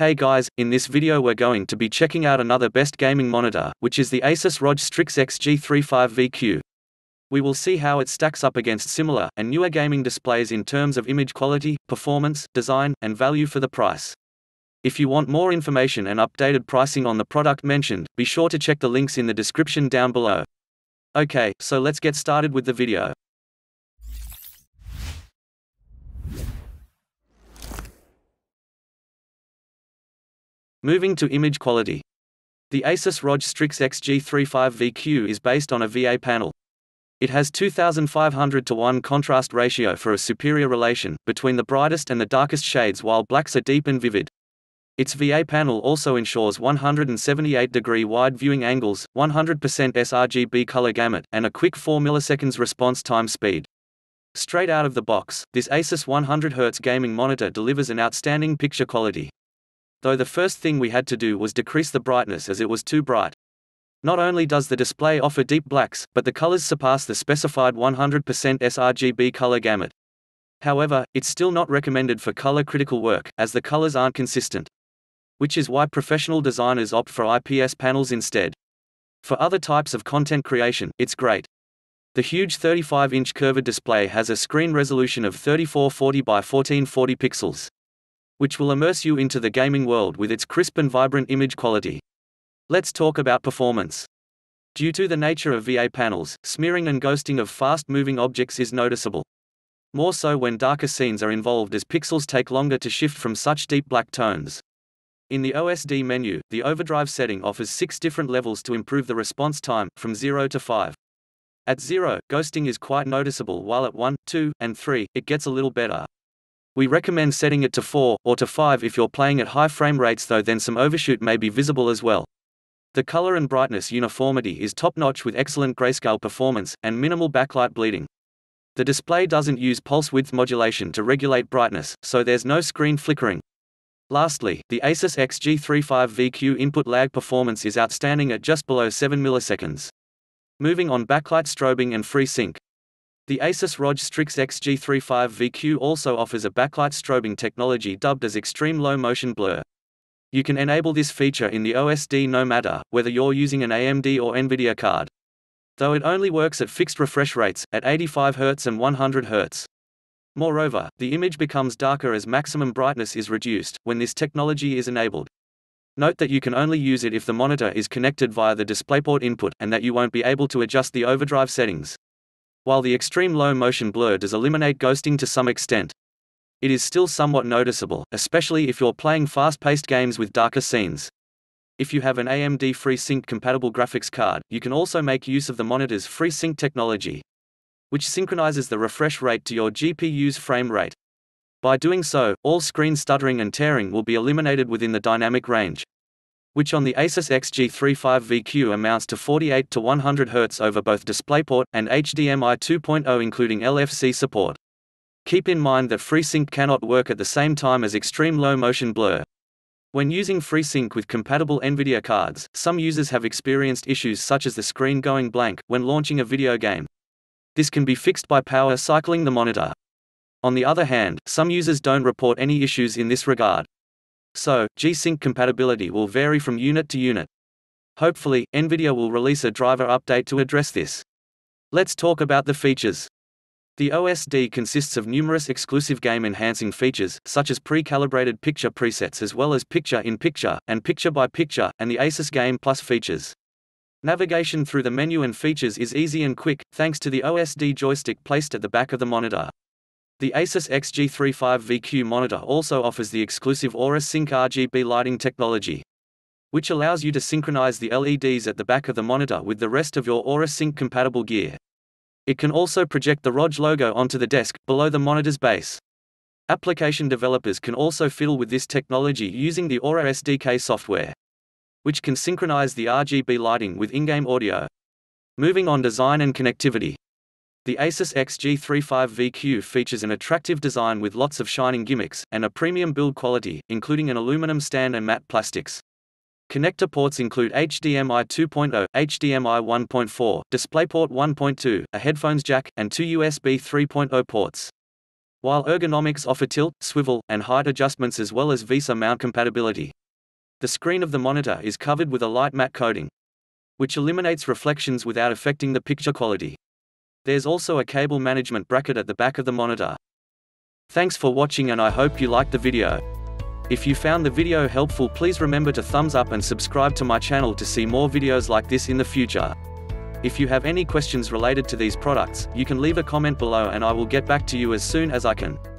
Hey guys, in this video we're going to be checking out another best gaming monitor, which is the Asus ROG Strix XG35VQ. We will see how it stacks up against similar and newer gaming displays in terms of image quality, performance, design, and value for the price. If you want more information and updated pricing on the product mentioned, be sure to check the links in the description down below. Okay, so let's get started with the video. Moving to image quality. The Asus ROG Strix XG35VQ is based on a VA panel. It has 2500 to 1 contrast ratio for a superior relation between the brightest and the darkest shades while blacks are deep and vivid. Its VA panel also ensures 178 degree wide viewing angles, 100% sRGB color gamut, and a quick 4 milliseconds response time speed. Straight out of the box, this Asus 100Hz gaming monitor delivers an outstanding picture quality though the first thing we had to do was decrease the brightness as it was too bright. Not only does the display offer deep blacks, but the colors surpass the specified 100% sRGB color gamut. However, it's still not recommended for color critical work, as the colors aren't consistent. Which is why professional designers opt for IPS panels instead. For other types of content creation, it's great. The huge 35-inch curved display has a screen resolution of 3440 by 1440 pixels which will immerse you into the gaming world with its crisp and vibrant image quality. Let's talk about performance. Due to the nature of VA panels, smearing and ghosting of fast-moving objects is noticeable. More so when darker scenes are involved as pixels take longer to shift from such deep black tones. In the OSD menu, the overdrive setting offers six different levels to improve the response time, from 0 to 5. At 0, ghosting is quite noticeable while at 1, 2, and 3, it gets a little better, we recommend setting it to 4 or to 5 if you're playing at high frame rates though then some overshoot may be visible as well. The color and brightness uniformity is top-notch with excellent grayscale performance, and minimal backlight bleeding. The display doesn't use pulse width modulation to regulate brightness, so there's no screen flickering. Lastly, the Asus XG35VQ input lag performance is outstanding at just below 7 milliseconds. Moving on backlight strobing and FreeSync, the Asus ROG Strix XG35VQ also offers a backlight strobing technology dubbed as extreme low motion blur. You can enable this feature in the OSD no matter whether you're using an AMD or Nvidia card. Though it only works at fixed refresh rates, at 85Hz and 100Hz. Moreover, the image becomes darker as maximum brightness is reduced when this technology is enabled. Note that you can only use it if the monitor is connected via the DisplayPort input, and that you won't be able to adjust the overdrive settings. While the extreme low motion blur does eliminate ghosting to some extent, it is still somewhat noticeable, especially if you're playing fast-paced games with darker scenes. If you have an AMD FreeSync compatible graphics card, you can also make use of the monitor's FreeSync technology, which synchronizes the refresh rate to your GPU's frame rate. By doing so, all screen stuttering and tearing will be eliminated within the dynamic range which on the Asus XG35VQ amounts to 48 to 100 Hz over both DisplayPort and HDMI 2.0 including LFC support. Keep in mind that FreeSync cannot work at the same time as extreme low motion blur. When using FreeSync with compatible NVIDIA cards, some users have experienced issues such as the screen going blank when launching a video game. This can be fixed by power cycling the monitor. On the other hand, some users don't report any issues in this regard. So, G-Sync compatibility will vary from unit to unit. Hopefully, NVIDIA will release a driver update to address this. Let's talk about the features. The OSD consists of numerous exclusive game enhancing features, such as pre calibrated picture presets as well as picture in picture, and picture by picture, and the Asus Game Plus features. Navigation through the menu and features is easy and quick, thanks to the OSD joystick placed at the back of the monitor. The Asus XG35VQ monitor also offers the exclusive Aura Sync RGB lighting technology, which allows you to synchronize the LEDs at the back of the monitor with the rest of your Aura Sync compatible gear. It can also project the ROG logo onto the desk, below the monitor's base. Application developers can also fiddle with this technology using the Aura SDK software, which can synchronize the RGB lighting with in-game audio. Moving on design and connectivity. The Asus XG35VQ features an attractive design with lots of shining gimmicks, and a premium build quality, including an aluminum stand and matte plastics. Connector ports include HDMI 2.0, HDMI 1.4, DisplayPort 1.2, a headphones jack, and two USB 3.0 ports. While ergonomics offer tilt, swivel, and height adjustments as well as Visa mount compatibility. The screen of the monitor is covered with a light matte coating, which eliminates reflections without affecting the picture quality. There's also a cable management bracket at the back of the monitor. Thanks for watching and I hope you liked the video. If you found the video helpful please remember to thumbs up and subscribe to my channel to see more videos like this in the future. If you have any questions related to these products, you can leave a comment below and I will get back to you as soon as I can.